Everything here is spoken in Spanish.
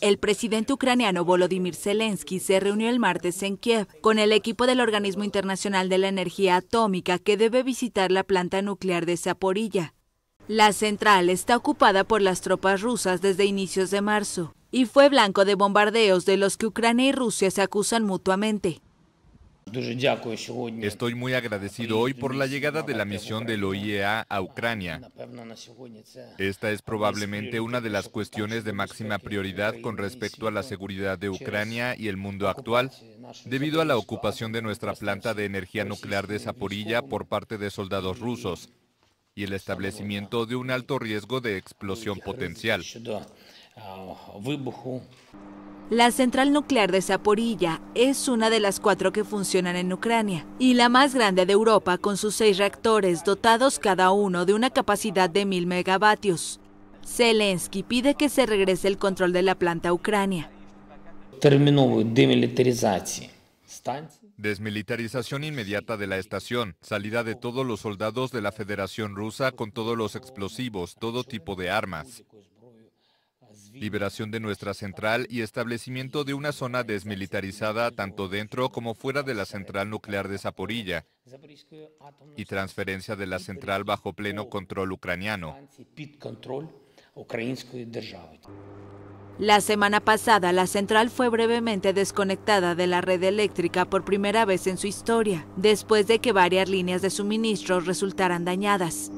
El presidente ucraniano Volodymyr Zelensky se reunió el martes en Kiev con el equipo del Organismo Internacional de la Energía Atómica que debe visitar la planta nuclear de Zaporilla. La central está ocupada por las tropas rusas desde inicios de marzo y fue blanco de bombardeos de los que Ucrania y Rusia se acusan mutuamente. Estoy muy agradecido hoy por la llegada de la misión del OIEA a Ucrania. Esta es probablemente una de las cuestiones de máxima prioridad con respecto a la seguridad de Ucrania y el mundo actual, debido a la ocupación de nuestra planta de energía nuclear de Zaporilla por parte de soldados rusos y el establecimiento de un alto riesgo de explosión potencial. La central nuclear de Zaporilla es una de las cuatro que funcionan en Ucrania y la más grande de Europa con sus seis reactores dotados cada uno de una capacidad de mil megavatios. Zelensky pide que se regrese el control de la planta a Ucrania. Desmilitarización inmediata de la estación, salida de todos los soldados de la Federación Rusa con todos los explosivos, todo tipo de armas liberación de nuestra central y establecimiento de una zona desmilitarizada tanto dentro como fuera de la central nuclear de Zaporilla y transferencia de la central bajo pleno control ucraniano. La semana pasada, la central fue brevemente desconectada de la red eléctrica por primera vez en su historia, después de que varias líneas de suministro resultaran dañadas.